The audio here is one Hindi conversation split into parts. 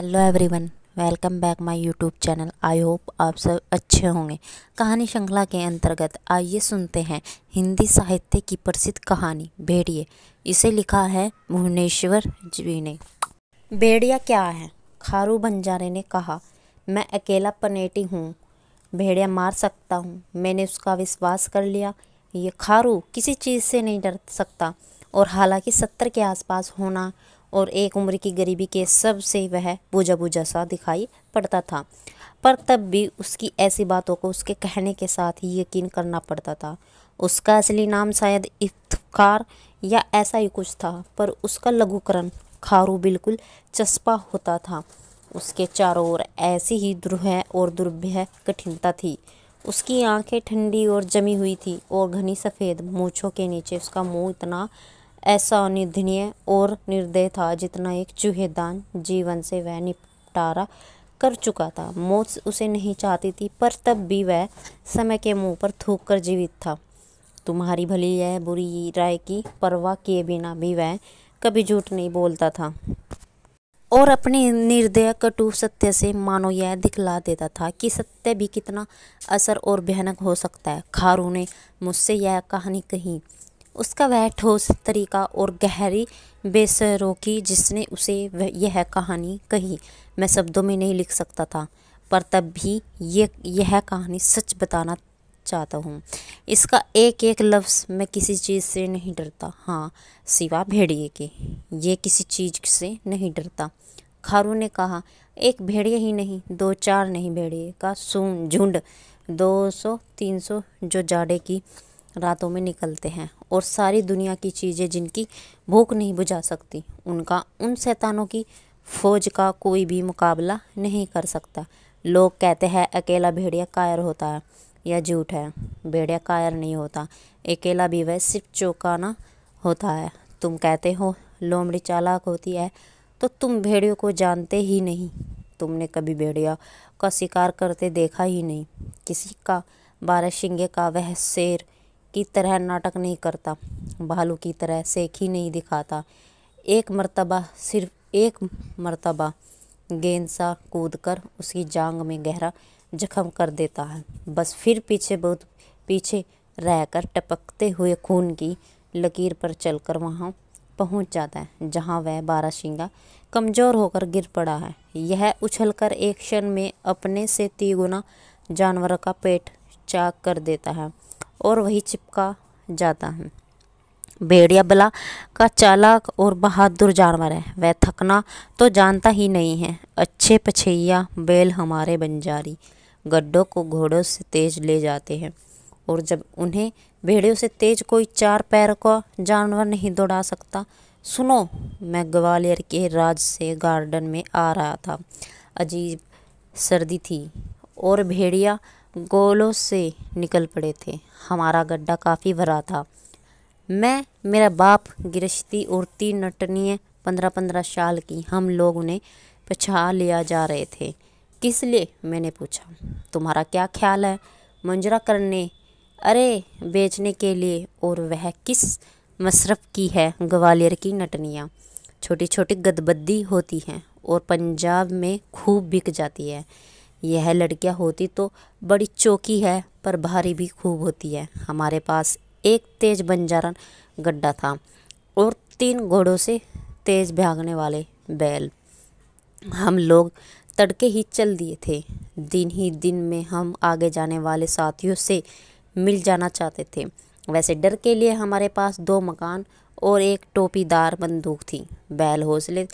hello everyone welcome back my YouTube channel I hope आप सब अच्छे होंगे कहानी श्रृंखला के अंतर्गत आइए सुनते हैं हिंदी साहित्य की प्रसिद्ध कहानी भेड़िए इसे लिखा है भुवनेश्वर जी ने भेड़िया क्या है खारू बंजारे ने कहा मैं अकेला पनेटी हूँ भेड़िया मार सकता हूँ मैंने उसका विश्वास कर लिया ये खारू किसी चीज़ से नहीं डर सकता और हालांकि सत्तर के आसपास होना और एक उम्र की गरीबी के सब से वह बूझा बूझा सा दिखाई पड़ता था पर तब भी उसकी ऐसी बातों को उसके कहने के साथ ही यकीन करना पड़ता था उसका असली नाम शायद इफ्तार या ऐसा ही कुछ था पर उसका लघुकरण खारू बिल्कुल चस्पा होता था उसके चारों ओर ऐसी ही द्रुह और दुर्भ्य कठिनता थी उसकी आंखें ठंडी और जमी हुई थी और घनी सफ़ेद मूछों के नीचे उसका मुंह इतना ऐसा अनिर्धनीय और निर्दय था जितना एक चूहेदान जीवन से वह निपटारा कर चुका था मौत उसे नहीं चाहती थी पर तब भी वह समय के मुंह पर थूक कर जीवित था तुम्हारी भली यह बुरी राय की परवाह किए बिना भी वह कभी झूठ नहीं बोलता था और अपने निर्दय कटु सत्य से मानो यह दिखला देता था कि सत्य भी कितना असर और भयानक हो सकता है खारू ने मुझसे यह कहानी कही उसका वह ठोस तरीका और गहरी बेसरों की जिसने उसे यह कहानी कही मैं शब्दों में नहीं लिख सकता था पर तब भी ये यह कहानी सच बताना चाहता हूँ इसका एक एक लफ्ज़ मैं किसी चीज़ से नहीं डरता हाँ सिवा भेड़िए के ये किसी चीज़ से नहीं डरता खारू ने कहा एक भेड़िए ही नहीं दो चार नहीं भेड़िए का सून झुंड दो सौ तीन सौ जो जाड़े की रातों में निकलते हैं और सारी दुनिया की चीज़ें जिनकी भूख नहीं बुझा सकती उनका उन शैतानों की फ़ौज का कोई भी मुकाबला नहीं कर सकता लोग कहते हैं अकेला भेड़िया कायर होता है या झूठ है भेड़िया कायर नहीं होता अकेला भी वह सिर्फ चौकाना होता है तुम कहते हो लोमड़ी चालाक होती है तो तुम भेड़ियों को जानते ही नहीं तुमने कभी भेड़िया का शिकार करते देखा ही नहीं किसी का बारह शिंगे का वह शेर की तरह नाटक नहीं करता भालू की तरह सेखी नहीं दिखाता एक मर्तबा सिर्फ एक मर्तबा गेंद सा कूद कर उसकी जांग में गहरा जख्म कर देता है बस फिर पीछे बहुत पीछे रहकर टपकते हुए खून की लकीर पर चलकर वहाँ पहुँच जाता है जहाँ वह बाराशिंगा कमज़ोर होकर गिर पड़ा है यह उछलकर एक क्षण में अपने से तीगुना जानवर का पेट चाक कर देता है और वही चिपका जाता है भेड़िया बला का चालाक और बहादुर जानवर है वह थकना तो जानता ही नहीं है अच्छे पछैया बैल हमारे बंजारी गड्ढों को घोड़ों से तेज ले जाते हैं और जब उन्हें भेड़ियों से तेज कोई चार पैर का जानवर नहीं दौड़ा सकता सुनो मैं ग्वालियर के राज से गार्डन में आ रहा था अजीब सर्दी थी और भेड़िया गोलों से निकल पड़े थे हमारा गड्ढा काफ़ी भरा था मैं मेरा बाप गृहस्थी और तीन नटनी पंद्रह पंद्रह साल की हम लोग उन्हें पछा लिया जा रहे थे किस लिए मैंने पूछा तुम्हारा क्या ख्याल है मंजरा करने अरे बेचने के लिए और वह किस मशरफ की है ग्वालियर की नटनियाँ छोटी छोटी गदबद्दी होती हैं और पंजाब में खूब बिक जाती है यह लड़कियाँ होती तो बड़ी चौकी है पर भारी भी खूब होती है हमारे पास एक तेज बंजारन गड्ढा था और तीन घोड़ों से तेज भागने वाले बैल हम लोग तड़के ही चल दिए थे दिन ही दिन में हम आगे जाने वाले साथियों से मिल जाना चाहते थे वैसे डर के लिए हमारे पास दो मकान और एक टोपीदार बंदूक थी बैल हौसले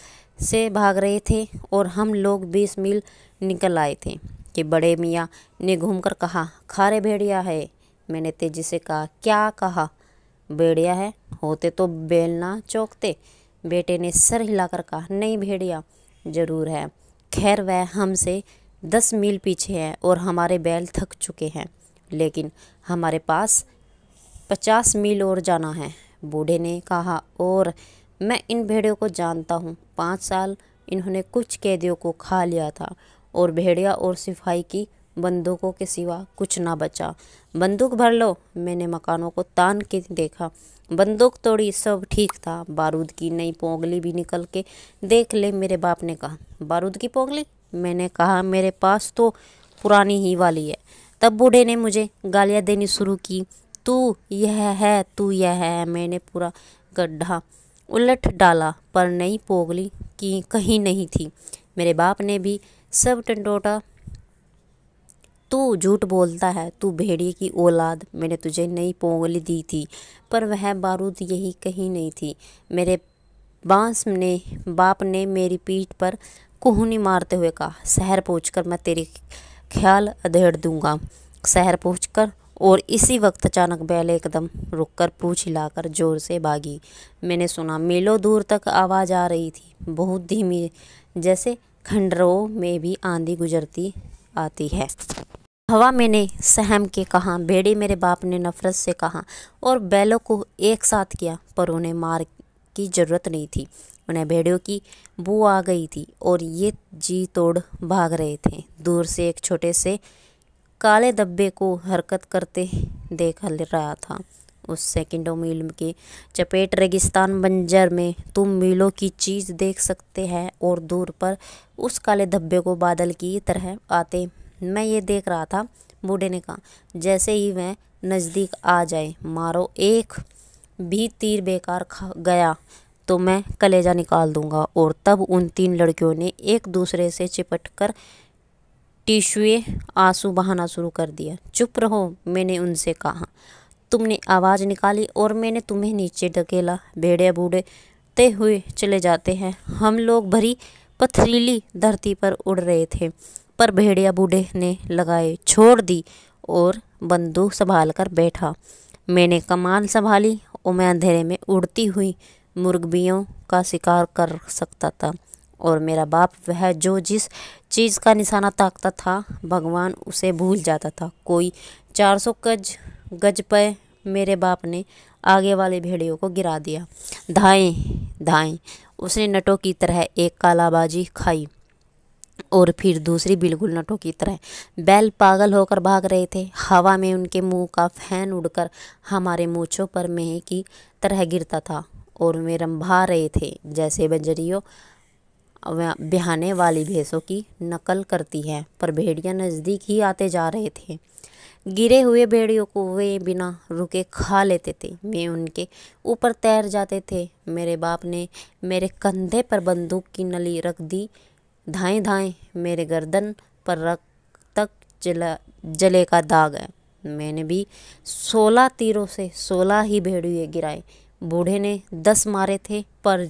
से भाग रहे थे और हम लोग बीस मील निकल आए थे कि बड़े मियाँ ने घूमकर कहा खारे भेड़िया है मैंने तेजी से कहा क्या कहा भेड़िया है होते तो बेलना चौकते बेटे ने सर हिलाकर कहा नहीं भेड़िया ज़रूर है खैर वह हमसे दस मील पीछे है और हमारे बैल थक चुके हैं लेकिन हमारे पास पचास मील और जाना है बूढ़े ने कहा और मैं इन भेड़ियों को जानता हूँ पाँच साल इन्होंने कुछ कैदियों को खा लिया था और भेड़िया और सिपाही की बंदूकों के सिवा कुछ ना बचा बंदूक भर लो मैंने मकानों को तान के देखा बंदूक तोड़ी सब ठीक था बारूद की नई पोंगली भी निकल के देख ले मेरे बाप ने कहा बारूद की पोंगली मैंने कहा मेरे पास तो पुरानी ही वाली है तब बूढ़े ने मुझे गालियाँ देनी शुरू की तू यह है तू यह है मैंने पूरा गड्ढा उलट डाला पर नई पोगली की कहीं नहीं थी मेरे बाप ने भी सब टंडोटा तू झूठ बोलता है तू भेड़िए की औलाद मैंने तुझे नई पोंगली दी थी पर वह बारूद यही कहीं नहीं थी मेरे बांस ने बाप ने मेरी पीठ पर कुहनी मारते हुए कहा शहर पहुँच मैं तेरे ख्याल अधेड़ दूंगा शहर पहुँच और इसी वक्त अचानक बैल एकदम रुककर पूछ हिलाकर ज़ोर से भागी मैंने सुना मीलों दूर तक आवाज़ आ रही थी बहुत धीमी जैसे खंडरों में भी आंधी गुजरती आती है हवा मैंने सहम के कहा बेड़े मेरे बाप ने नफ़रत से कहा और बैलों को एक साथ किया पर उन्हें मार की ज़रूरत नहीं थी उन्हें भेड़ियों की बू आ गई थी और ये जी तोड़ भाग रहे थे दूर से एक छोटे से काले धब्बे को हरकत करते देख रहा था उस सेकंडों मील के चपेट रेगिस्तान बंजर में तुम मीलों की चीज़ देख सकते हैं और दूर पर उस काले धब्बे को बादल की तरह आते मैं ये देख रहा था बूढ़े ने कहा जैसे ही वह नज़दीक आ जाए मारो एक भी तीर बेकार खा गया तो मैं कलेजा निकाल दूंगा और तब उन तीन लड़कियों ने एक दूसरे से चिपट कर टिशुए आंसू बहाना शुरू कर दिया चुप रहो मैंने उनसे कहा तुमने आवाज़ निकाली और मैंने तुम्हें नीचे ढकेला भेड़े बूढ़े ते हुए चले जाते हैं हम लोग भरी पथरीली धरती पर उड़ रहे थे पर भेड़िया बूढ़े ने लगाए छोड़ दी और बंदूक संभाल कर बैठा मैंने कमान संभाली और मैं अंधेरे में उड़ती हुई मुर्गियों का शिकार कर सकता था और मेरा बाप वह जो जिस चीज़ का निशाना ताकता था भगवान उसे भूल जाता था कोई चार सौ गज गज पर मेरे बाप ने आगे वाले भेड़ियों को गिरा दिया धाएँ धाएँ उसने नटों की तरह एक कालाबाजी खाई और फिर दूसरी बिल्कुल नटों की तरह बैल पागल होकर भाग रहे थे हवा में उनके मुंह का फैन उड़कर हमारे मूछों पर मेह की तरह गिरता था और वे रंभा रहे थे जैसे बजरियों बिहाने वाली भैंसों की नकल करती है पर भेड़िया नज़दीक ही आते जा रहे थे गिरे हुए भेड़ियों को वे बिना रुके खा लेते थे वे उनके ऊपर तैर जाते थे मेरे बाप ने मेरे कंधे पर बंदूक की नली रख दी धाएँ धाएँ मेरे गर्दन पर रख तक जला जले का दाग है मैंने भी सोलह तीरों से सोलह ही भेड़िए गिराए बूढ़े ने दस मारे थे पर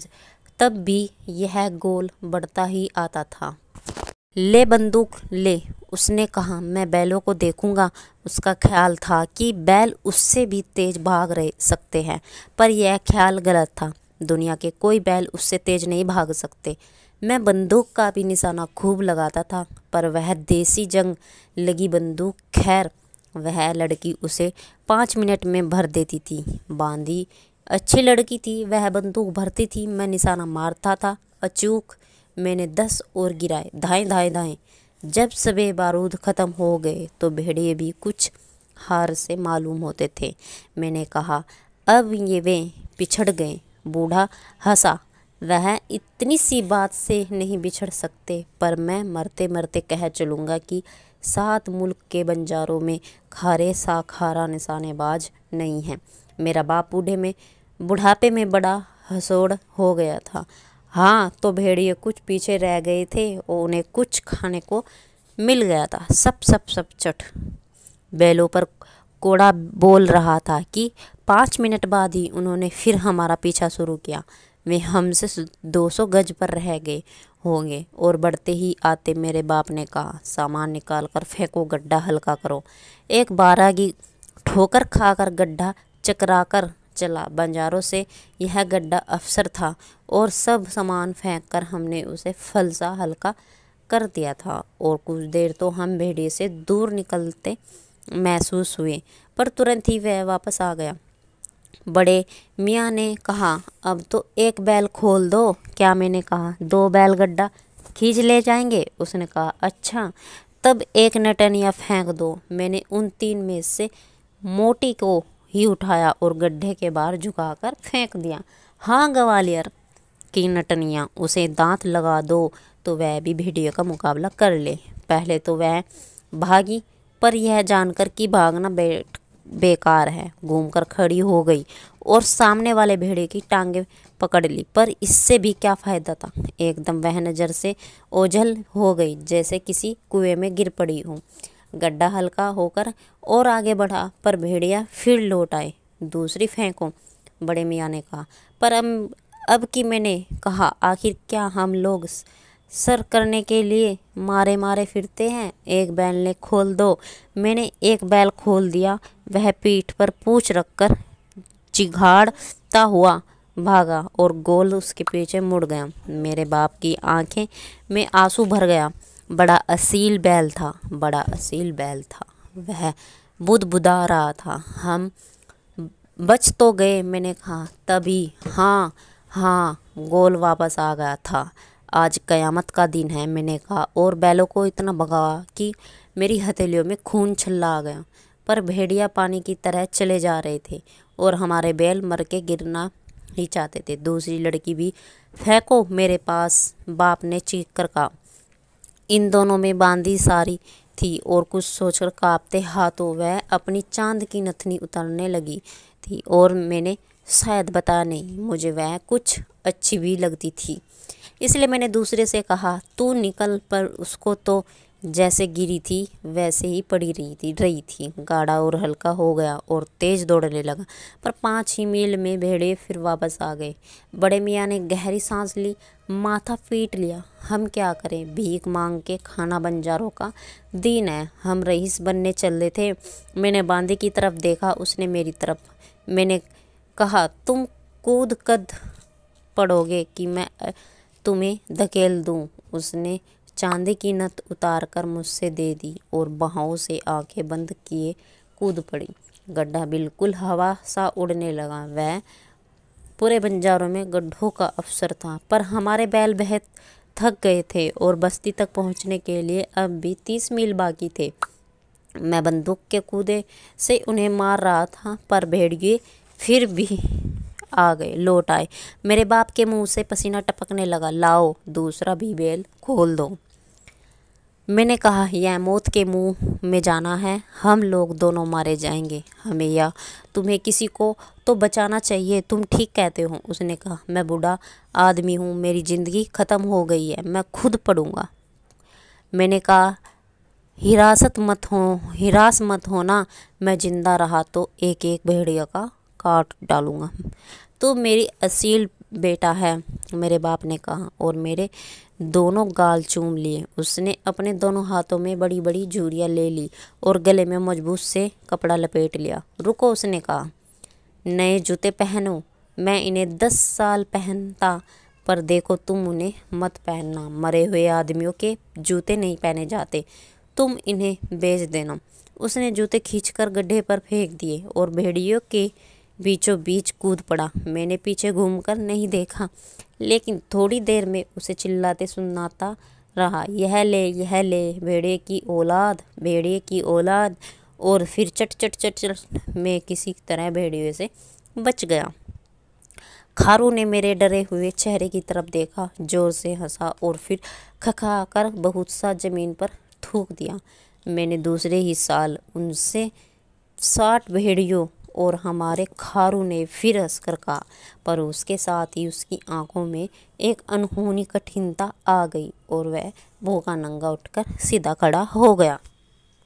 तब भी यह गोल बढ़ता ही आता था ले बंदूक ले उसने कहा मैं बैलों को देखूंगा उसका ख्याल था कि बैल उससे भी तेज़ भाग रह सकते हैं पर यह ख्याल गलत था दुनिया के कोई बैल उससे तेज़ नहीं भाग सकते मैं बंदूक का भी निशाना खूब लगाता था पर वह देसी जंग लगी बंदूक खैर वह लड़की उसे पाँच मिनट में भर देती थी बांधी अच्छी लड़की थी वह बंदूक भरती थी मैं निशाना मारता था अचूक मैंने दस और गिराए धाए धाए धाए जब सबे बारूद ख़त्म हो गए तो भेड़िए भी कुछ हार से मालूम होते थे मैंने कहा अब ये वे पिछड़ गए बूढ़ा हंसा वह इतनी सी बात से नहीं बिछड़ सकते पर मैं मरते मरते कह चलूँगा कि सात मुल्क के बंजारों में खारे सा खारा निशानेबाज नहीं है मेरा बाप बूढ़े में बुढ़ापे में बड़ा हसोड़ हो गया था हाँ तो भेड़िए कुछ पीछे रह गए थे और उन्हें कुछ खाने को मिल गया था सब सब सब चट बैलों पर कोड़ा बोल रहा था कि पाँच मिनट बाद ही उन्होंने फिर हमारा पीछा शुरू किया वे हमसे 200 गज पर रह गए होंगे और बढ़ते ही आते मेरे बाप ने कहा सामान निकाल कर फेंको गड्ढा हल्का करो एक बारागी ठोकर खाकर गड्ढा चकराकर चला बंजारों से यह गड्ढा अफसर था और सब सामान फेंक कर हमने उसे फलसा हल्का कर दिया था और कुछ देर तो हम भेड़िए से दूर निकलते महसूस हुए पर तुरंत ही वह वापस आ गया बड़े मियाँ ने कहा अब तो एक बैल खोल दो क्या मैंने कहा दो बैल गड्ढा खींच ले जाएंगे उसने कहा अच्छा तब एक नटन या फेंक दो मैंने उन तीन में से मोटी को ही उठाया और गड्ढे के बाहर झुकाकर फेंक दिया हाँ ग्वालियर की नटनिया उसे दांत लगा दो तो वह भी भेड़िए का मुकाबला कर ले पहले तो वह भागी पर यह जानकर कि भागना बैठ बेकार है घूमकर खड़ी हो गई और सामने वाले भेड़े की टांगे पकड़ ली पर इससे भी क्या फ़ायदा था एकदम वह नज़र से ओझल हो गई जैसे किसी कुएं में गिर पड़ी हो गड्ढा हल्का होकर और आगे बढ़ा पर भेड़िया फिर लौट आए दूसरी फेंको बड़े मियाँ ने कहा पर अब अब कि मैंने कहा आखिर क्या हम लोग सर करने के लिए मारे मारे फिरते हैं एक बैल ने खोल दो मैंने एक बैल खोल दिया वह पीठ पर पूछ रखकर चिघाड़ता हुआ भागा और गोल उसके पीछे मुड़ गया मेरे बाप की आंखें में आंसू भर गया बड़ा असील बैल था बड़ा असील बैल था वह बुद बुदा रहा था हम बच तो गए मैंने कहा तभी हाँ हाँ गोल वापस आ गया था आज कयामत का दिन है मैंने कहा और बैलों को इतना भगा कि मेरी हथेलियों में खून छल्ला आ गया पर भेड़िया पानी की तरह चले जा रहे थे और हमारे बैल मर के गिरना ही चाहते थे दूसरी लड़की भी फेंको मेरे पास बाप ने चीख कर कहा इन दोनों में बांधी सारी थी और कुछ सोचकर कांपते हाथों वह अपनी चांद की नथनी उतारने लगी थी और मैंने शायद बताया नहीं मुझे वह कुछ अच्छी भी लगती थी इसलिए मैंने दूसरे से कहा तू निकल पर उसको तो जैसे गिरी थी वैसे ही पड़ी रही थी रही थी गाढ़ा और हल्का हो गया और तेज़ दौड़ने लगा पर पाँच ही मील में भेड़े फिर वापस आ गए बड़े मियाँ ने गहरी सांस ली माथा पीट लिया हम क्या करें भीख मांग के खाना बंजारों का दिन है हम रईस बनने चले थे मैंने बांदे की तरफ देखा उसने मेरी तरफ मैंने कहा तुम कूद कद पड़ोगे कि मैं तुम्हें धकेल दूँ उसने चांदी की नत उतार कर मुझसे दे दी और बहाओं से आंखें बंद किए कूद पड़ी गड्ढा बिल्कुल हवा सा उड़ने लगा वह पूरे बंजारों में गड्ढों का अवसर था पर हमारे बैल बहत थक गए थे और बस्ती तक पहुंचने के लिए अब भी तीस मील बाकी थे मैं बंदूक के कूदे से उन्हें मार रहा था पर भेड़िए फिर भी आ गए लौट आए मेरे बाप के मुंह से पसीना टपकने लगा लाओ दूसरा भी बैल खोल दो मैंने कहा यह मौत के मुंह में जाना है हम लोग दोनों मारे जाएंगे हमें या तुम्हें किसी को तो बचाना चाहिए तुम ठीक कहते हो उसने कहा मैं बूढ़ा आदमी हूँ मेरी ज़िंदगी ख़त्म हो गई है मैं खुद पढ़ूँगा मैंने कहा हिरासत मत हो हिरास मत होना मैं ज़िंदा रहा तो एक एक भेड़िया का काट डालूँगा तो मेरी असील बेटा है मेरे बाप ने कहा और मेरे दोनों गाल चूम लिए उसने अपने दोनों हाथों में बड़ी बड़ी झूरियाँ ले ली और गले में मजबूत से कपड़ा लपेट लिया रुको उसने कहा नए जूते पहनो मैं इन्हें दस साल पहनता पर देखो तुम उन्हें मत पहनना मरे हुए आदमियों के जूते नहीं पहने जाते तुम इन्हें बेच देना उसने जूते खींचकर गड्ढे पर फेंक दिए और भेड़ियों के बीचों बीच कूद पड़ा मैंने पीछे घूमकर नहीं देखा लेकिन थोड़ी देर में उसे चिल्लाते सुनाता रहा यह ले यह ले भेड़े की औलाद भेड़े की औलाद और फिर चट चट चट चट में किसी तरह भेड़िए से बच गया खारू ने मेरे डरे हुए चेहरे की तरफ देखा जोर से हंसा और फिर खखा कर बहुत सा ज़मीन पर थूक दिया मैंने दूसरे ही साल उनसे साठ भेड़ियों और हमारे खारू ने फिर हंसकर कहा पर उसके साथ ही उसकी आंखों में एक अनहोनी कठिनता आ गई और वह भोगा नंगा उठकर सीधा खड़ा हो गया